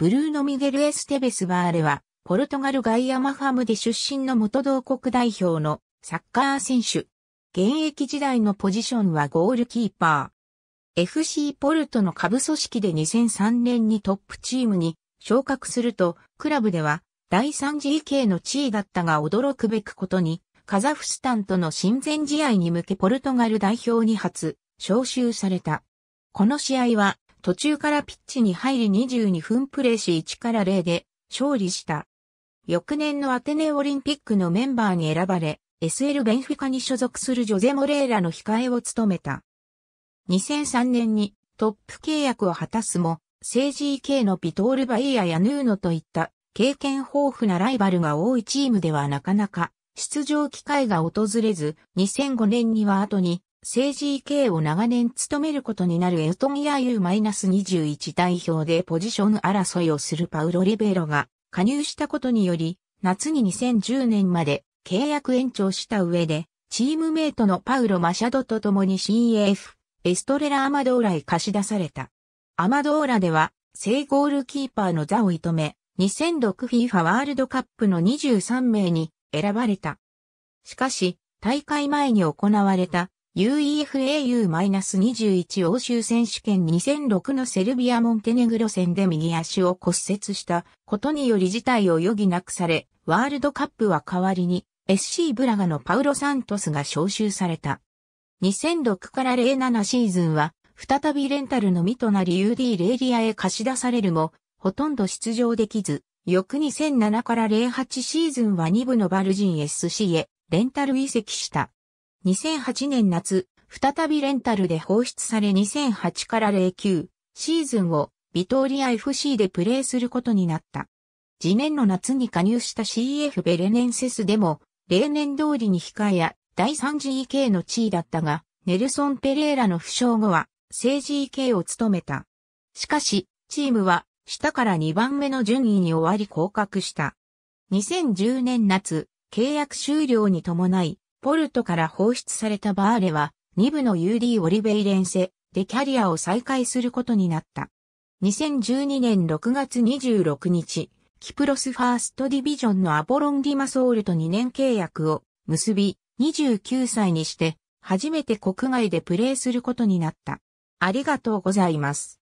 ブルーノ・ミゲル・エステベス・バーレは、ポルトガルガイアマファムで出身の元同国代表のサッカー選手。現役時代のポジションはゴールキーパー。FC ポルトの下部組織で2003年にトップチームに昇格すると、クラブでは第3次以 k の地位だったが驚くべくことに、カザフスタンとの親善試合に向けポルトガル代表に初招集された。この試合は途中からピッチに入り22分プレーし1から0で勝利した。翌年のアテネオリンピックのメンバーに選ばれ、SL ベンフィカに所属するジョゼ・モレーラの控えを務めた。2003年にトップ契約を果たすも、政治 EK のピトール・バイヤやヌーノといった経験豊富なライバルが多いチームではなかなか出場機会が訪れず、2005年には後に政治 EK を長年務めることになるエウトニア U-21 代表でポジション争いをするパウロ・リベロが加入したことにより、夏に2010年まで契約延長した上で、チームメイトのパウロ・マシャドと共に CAF、エストレラ・アマドーラへ貸し出された。アマドーラでは、正ゴールキーパーの座を射止め、2006FIFA ワールドカップの23名に選ばれた。しかし、大会前に行われた UEFA-21 u 欧州選手権2006のセルビア・モンテネグロ戦で右足を骨折したことにより事態を余儀なくされ、ワールドカップは代わりに SC ブラガのパウロ・サントスが招集された。2006から07シーズンは、再びレンタルのみとなり UD レイリアへ貸し出されるも、ほとんど出場できず、翌2007から08シーズンは2部のバルジン SC へレンタル移籍した。2008年夏、再びレンタルで放出され2008から09シーズンをビトーリア FC でプレーすることになった。次年の夏に加入した CF ベレネンセスでも、例年通りに控えや第 3GK の地位だったが、ネルソン・ペレーラの負傷後は、正 GK を務めた。しかし、チームは、下から2番目の順位に終わり降格した。2010年夏、契約終了に伴い、ポルトから放出されたバーレは、2部の UD オリベイレンセでキャリアを再開することになった。2012年6月26日、キプロスファーストディビジョンのアボロンディマソールと2年契約を結び、29歳にして、初めて国外でプレーすることになった。ありがとうございます。